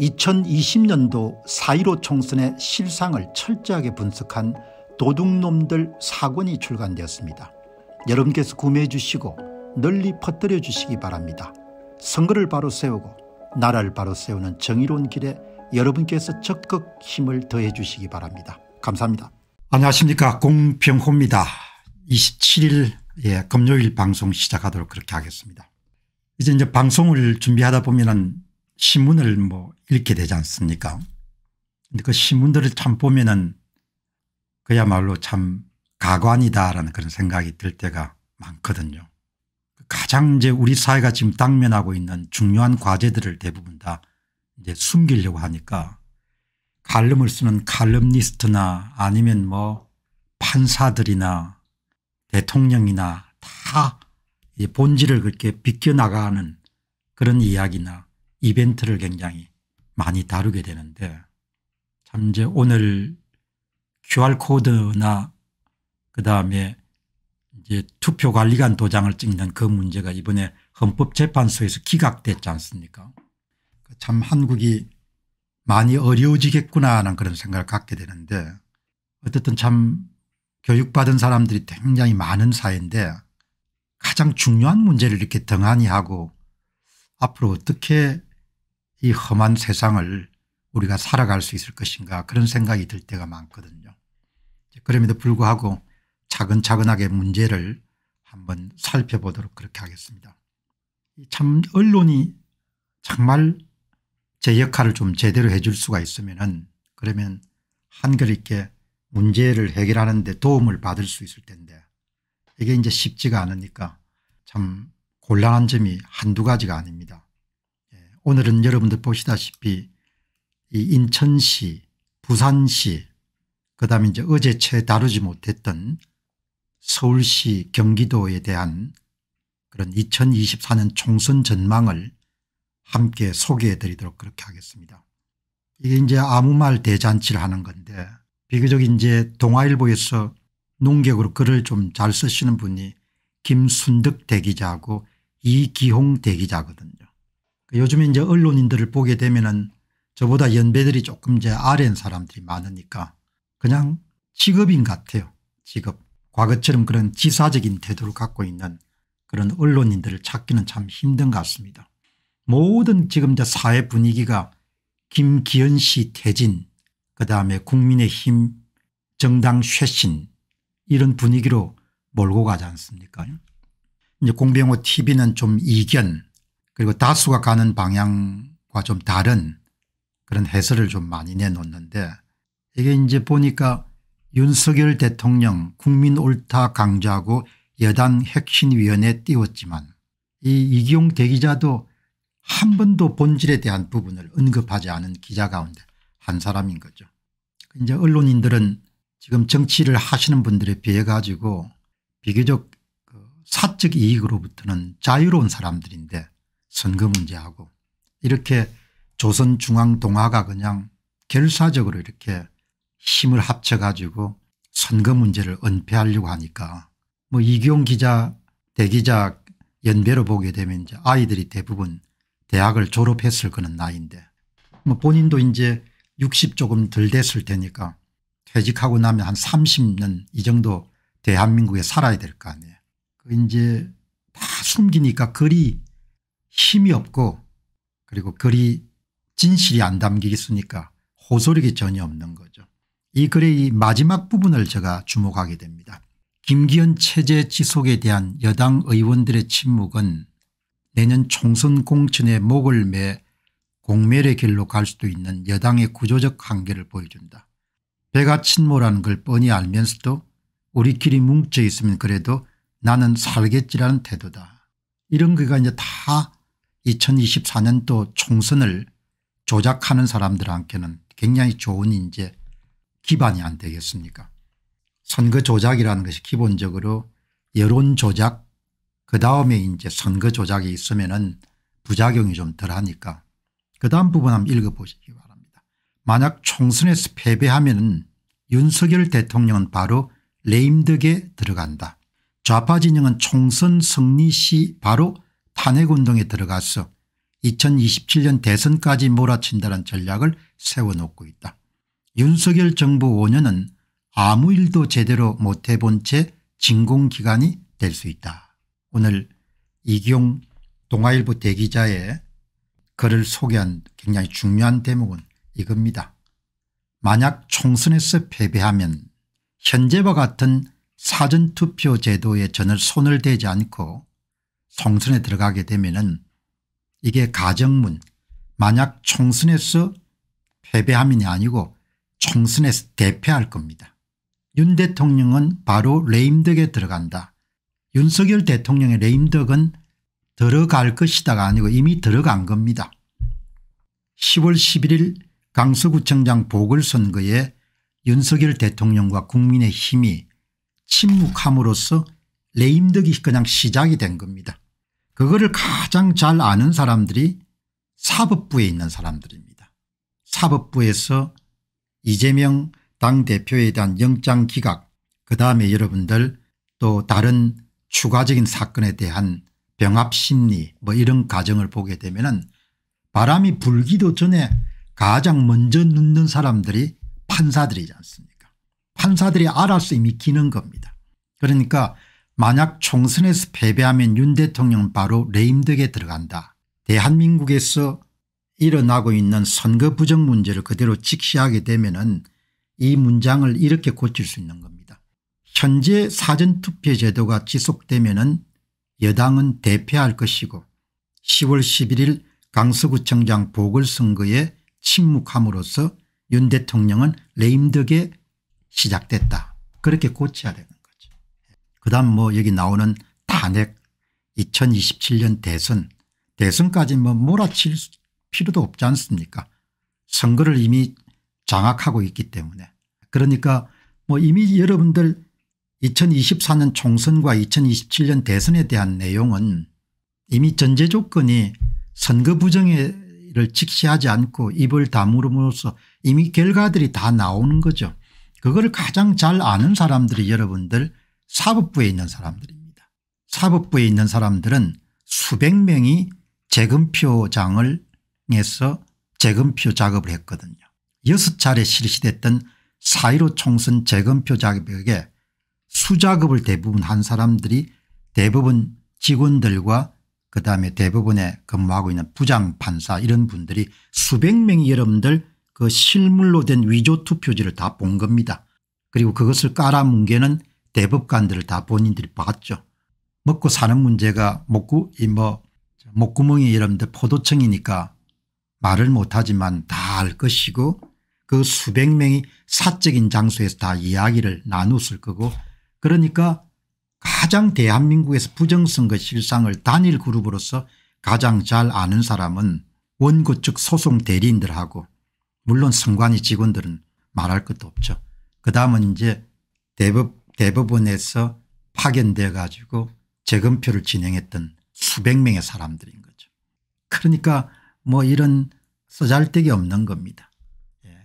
2020년도 4.15 총선의 실상을 철저하게 분석한 도둑놈들 사권이 출간되었습니다. 여러분께서 구매해 주시고 널리 퍼뜨려 주시기 바랍니다. 선거를 바로 세우고 나라를 바로 세우는 정의로운 길에 여러분께서 적극 힘을 더해 주시기 바랍니다. 감사합니다. 안녕하십니까 공병호입니다. 27일 예, 금요일 방송 시작하도록 그렇게 하겠습니다. 이제 이제 방송을 준비하다 보면은 신문을 뭐 읽게 되지 않습니까? 근데 그 신문들을 참 보면은 그야말로 참 가관이다라는 그런 생각이 들 때가 많거든요. 가장 이제 우리 사회가 지금 당면하고 있는 중요한 과제들을 대부분 다 이제 숨기려고 하니까 칼럼을 쓰는 칼럼니스트나 아니면 뭐 판사들이나 대통령이나 다 본질을 그렇게 비껴나가는 그런 이야기나 이벤트를 굉장히 많이 다루게 되는데 참 이제 오늘 QR코드나 그 다음에 이제 투표관리관 도장을 찍는 그 문제가 이번에 헌법재판소에서 기각됐지 않습니까 그러니까 참 한국이 많이 어려워지겠구나 하는 그런 생각을 갖게 되는데 어쨌든 참 교육받은 사람들이 굉장히 많은 사회인데 가장 중요한 문제를 이렇게 등한히 하고 앞으로 어떻게 이 험한 세상을 우리가 살아갈 수 있을 것인가 그런 생각이 들 때가 많거든요. 그럼에도 불구하고 차근차근하게 문제를 한번 살펴보도록 그렇게 하겠습니다. 참 언론이 정말 제 역할을 좀 제대로 해줄 수가 있으면은 그러면 한글 있게 문제를 해결하는 데 도움을 받을 수 있을 텐데 이게 이제 쉽지가 않으니까 참 곤란한 점이 한두 가지가 아닙니다. 오늘은 여러분들 보시다시피 이 인천시 부산시 그다음에 이제 어제 채 다루지 못했던 서울시 경기도에 대한 그런 2024년 총선 전망을 함께 소개해 드리도록 그렇게 하겠습니다. 이게 이제 아무 말 대잔치를 하는 건데 비교적 이제 동아일보에서 농객으로 글을 좀 잘 쓰시는 분이 김순득 대기자하고 이기홍 대기자거든요. 그 요즘에 이제 언론인들을 보게 되면은 저보다 연배들이 조금 이제 아래인 사람들이 많으니까 그냥 직업인 같아요. 직업. 과거처럼 그런 지사적인 태도를 갖고 있는 그런 언론인들을 찾기는 참 힘든 것 같습니다. 모든 지금 이제 사회 분위기가 김기현 씨 퇴진 그다음에 국민의힘 정당 쇄신 이런 분위기로 몰고 가지 않습니까 이제 공병호 tv는 좀 이견 그리고 다수가 가는 방향과 좀 다른 그런 해설을 좀 많이 내놓는데 이게 이제 보니까 윤석열 대통령 국민 옳다 강좌고 여당 혁신위원회 띄웠지만 이 이기용 대기자도 한 번도 본질에 대한 부분을 언급하지 않은 기자 가운데 한 사람인 거죠. 이제 언론인들은 지금 정치를 하시는 분들에 비해 가지고 비교적 그 사적 이익으로부터는 자유로운 사람들인데 선거 문제하고 이렇게 조선중앙동화가 그냥 결사적으로 이렇게 힘을 합쳐가지고 선거 문제를 은폐하려고 하니까 뭐 이기용 기자 대기자 연배로 보게 되면 이제 아이들이 대부분 대학을 졸업했을 그런 나이인데 뭐 본인도 이제 60 조금 덜 됐을 테니까 퇴직하고 나면 한 30년 이 정도 대한민국에 살아야 될 거 아니에요. 그 이제 다 숨기니까 글이 힘이 없고 그리고 글이 진실이 안 담기겠습니까 호소력이 전혀 없는 거죠. 이 글의 이 마지막 부분을 제가 주목하게 됩니다. 김기현 체제 지속에 대한 여당 의원들의 침묵은 내년 총선 공천에 목을 매 공멸의 길로 갈 수도 있는 여당의 구조적 한계를 보여준다. 배가 침몰하는 걸 뻔히 알면서도 우리끼리 뭉쳐 있으면 그래도 나는 살겠지라는 태도다. 이런 거가 이제 다 2024년도 총선을 조작하는 사람들한테는 굉장히 좋은 이제 기반이 안 되겠습니까 선거 조작이라는 것이 기본적으로 여론 조작 그다음에 이제 선거 조작이 있으면 은 부작용이 좀 덜하니까 그다음 부분 한번 읽어보시기 바랍니다. 만약 총선에서 패배하면 은 윤석열 대통령은 바로 레임덕에 들어간다. 좌파 진영은 총선 승리 시 바로 탄핵운동에 들어가서 2027년 대선까지 몰아친다는 전략을 세워놓고 있다. 윤석열 정부 5년은 아무 일도 제대로 못해본 채 진공기간이 될 수 있다. 오늘 이기용 동아일보 대기자의 글을 소개한 굉장히 중요한 대목은 이겁니다. 만약 총선에서 패배하면 현재와 같은 사전투표 제도에 전혀 손을 대지 않고 총선에 들어가게 되면은 이게 가정문 만약 총선에서 패배함이 아니고 총선에서 대패할 겁니다. 윤 대통령은 바로 레임덕에 들어간다. 윤석열 대통령의 레임덕은 들어갈 것이다가 아니고 이미 들어간 겁니다. 10월 11일 강서구청장 보궐선거에 윤석열 대통령과 국민의힘이 침묵함으로써 레임덕이 그냥 시작이 된 겁니다. 그거를 가장 잘 아는 사람들이 사법부에 있는 사람들입니다. 사법부에서 이재명 당대표에 대한 영장 기각 그다음에 여러분들 또 다른 추가적인 사건에 대한 병합심리 뭐 이런 과정을 보게 되면 은 바람이 불기도 전에 가장 먼저 눕는 사람들이 판사들이지 않습니까 판사들이 알아서 이미 기는 겁니다. 그러니까 만약 총선에서 패배하면 윤 대통령은 바로 레임덕에 들어간다. 대한민국에서 일어나고 있는 선거 부정 문제를 그대로 직시하게 되면 은이 문장을 이렇게 고칠 수 있는 겁니다. 현재 사전투표 제도가 지속되면 은 여당은 대패할 것이고 10월 11일 강서구청장 보궐선거에 침묵함으로써 윤 대통령은 레임덕에 시작됐다. 그렇게 고쳐야 됩니다. 그다음 뭐 여기 나오는 탄핵 2027년 대선 대선까지 뭐 몰아칠 필요도 없지 않습니까 선거를 이미 장악하고 있기 때문에 그러니까 뭐 이미 여러분들 2024년 총선과 2027년 대선에 대한 내용은 이미 전제 조건이 선거 부정을 직시하지 않고 입을 다물음으로써 이미 결과들이 다 나오는 거죠. 그걸 가장 잘 아는 사람들이 여러분들 사법부에 있는 사람들입니다. 사법부에 있는 사람들은 수백 명이 재검표장을 해서 재검표 작업을 했거든요. 여섯 차례 실시됐던 4.15 총선 재검표 작업에 수작업을 대부분 한 사람들이 대부분 직원들과 그다음에 대부분에 근무하고 있는 부장판사 이런 분들이 수백 명이 여러분들 그 실물로 된 위조 투표지를 다 본 겁니다. 그리고 그것을 깔아뭉개는 대법관들을 다 본인들이 봤죠. 먹고 사는 문제가 목구, 뭐 목구멍이 여러분들 포도청이니까 말을 못하지만 다 알 것이고 그 수백 명이 사적인 장소에서 다 이야기를 나눴을 거고 그러니까 가장 대한민국에서 부정선거 실상을 단일 그룹으로서 가장 잘 아는 사람은 원고 측 소송 대리인들하고 물론 선관위 직원들은 말할 것도 없죠. 그 다음은 이제 대법 대법원에서 파견되어 가지고 재검표를 진행했던 수백 명의 사람들인 거죠. 그러니까 뭐 이런 써잘데기 없는 겁니다. 예.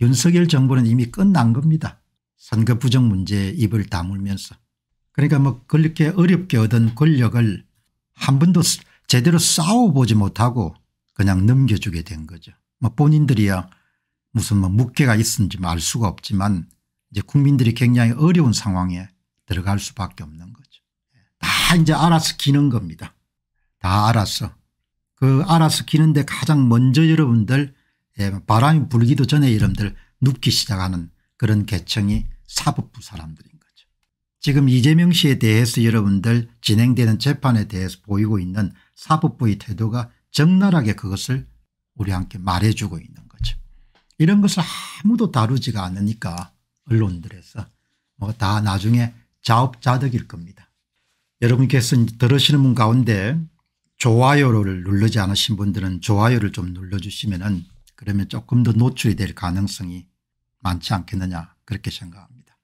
윤석열 정부는 이미 끝난 겁니다. 선거 부정 문제에 입을 다물면서. 그러니까 뭐 그렇게 어렵게 얻은 권력을 한 번도 제대로 싸워보지 못하고 그냥 넘겨주게 된 거죠. 뭐 본인들이야 무슨 뭐 묵계가 있은지 알 수가 없지만 이제 국민들이 굉장히 어려운 상황에 들어갈 수밖에 없는 거죠. 다 이제 알아서 기는 겁니다. 다 알았어. 그 알아서 기는데 가장 먼저 여러분들 예, 바람이 불기도 전에 여러분들 눕기 시작하는 그런 계층이 사법부 사람들인 거죠. 지금 이재명 씨에 대해서 여러분들 진행되는 재판에 대해서 보이고 있는 사법부의 태도가 적나라하게 그것을 우리 함께 말해주고 있는 거죠. 이런 것을 아무도 다루지가 않으니까 언론들에서 뭐 다 나중에 자업자득일 겁니다. 여러분께서 들으시는 분 가운데 좋아요를 누르지 않으신 분들은 좋아요를 좀 눌러주시면 은 그러면 조금 더 노출이 될 가능성이 많지 않겠느냐 그렇게 생각합니다.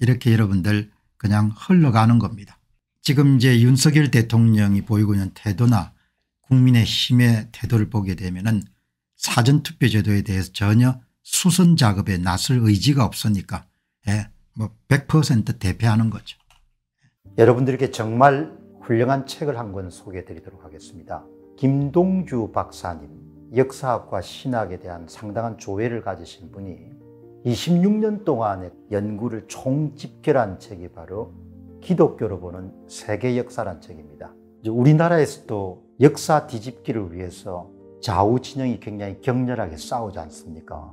이렇게 여러분들 그냥 흘러가는 겁니다. 지금 이제 윤석열 대통령이 보이고 있는 태도나 국민의힘의 태도를 보게 되면 은 사전투표제도에 대해서 전혀 수선 작업에 나설 의지가 없으니까 예, 뭐100% 대패하는 거죠. 여러분들께 정말 훌륭한 책을 한 권 소개해 드리도록 하겠습니다. 김동주 박사님, 역사학과 신학에 대한 상당한 조회를 가지신 분이 26년 동안의 연구를 총집결한 책이 바로 기독교로 보는 세계 역사란 책입니다. 우리나라에서도 역사 뒤집기를 위해서 좌우 진영이 굉장히 격렬하게 싸우지 않습니까?